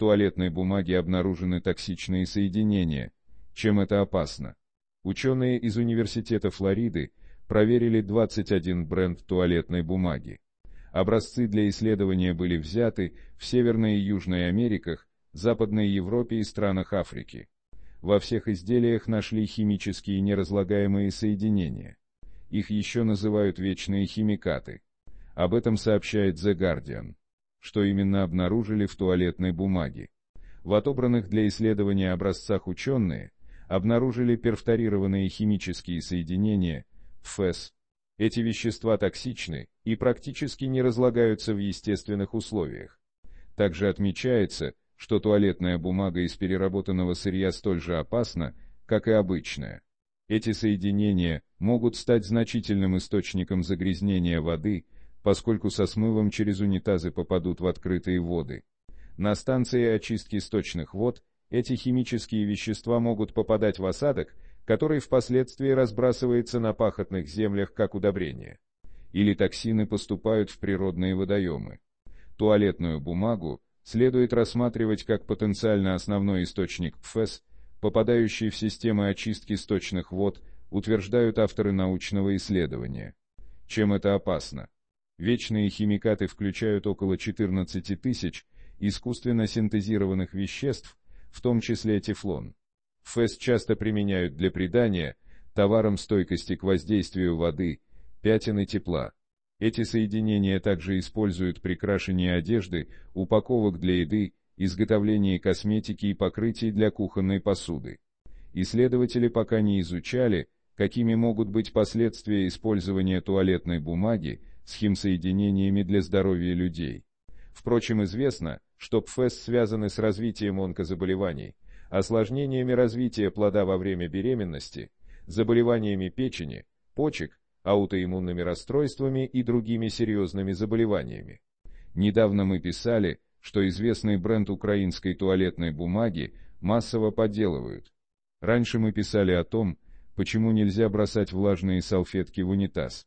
туалетной бумаге обнаружены токсичные соединения. Чем это опасно? Ученые из Университета Флориды проверили 21 бренд туалетной бумаги. Образцы для исследования были взяты в Северной и Южной Америках, Западной Европе и странах Африки. Во всех изделиях нашли химические неразлагаемые соединения. Их еще называют вечные химикаты. Об этом сообщает The Guardian что именно обнаружили в туалетной бумаге. В отобранных для исследования образцах ученые обнаружили перфторированные химические соединения ФЭС. Эти вещества токсичны и практически не разлагаются в естественных условиях. Также отмечается, что туалетная бумага из переработанного сырья столь же опасна, как и обычная. Эти соединения могут стать значительным источником загрязнения воды поскольку со смывом через унитазы попадут в открытые воды. На станции очистки сточных вод эти химические вещества могут попадать в осадок, который впоследствии разбрасывается на пахотных землях как удобрение. Или токсины поступают в природные водоемы. Туалетную бумагу следует рассматривать как потенциально основной источник ПФЭС, попадающий в системы очистки сточных вод, утверждают авторы научного исследования. Чем это опасно? Вечные химикаты включают около 14 тысяч искусственно синтезированных веществ, в том числе тефлон. ФЭС часто применяют для придания товарам стойкости к воздействию воды, пятен и тепла. Эти соединения также используют при крашении одежды, упаковок для еды, изготовлении косметики и покрытий для кухонной посуды. Исследователи пока не изучали, какими могут быть последствия использования туалетной бумаги с химсоединениями для здоровья людей. Впрочем, известно, что ПФЭС связаны с развитием онкозаболеваний, осложнениями развития плода во время беременности, заболеваниями печени, почек, аутоиммунными расстройствами и другими серьезными заболеваниями. Недавно мы писали, что известный бренд украинской туалетной бумаги массово подделывают. Раньше мы писали о том, почему нельзя бросать влажные салфетки в унитаз.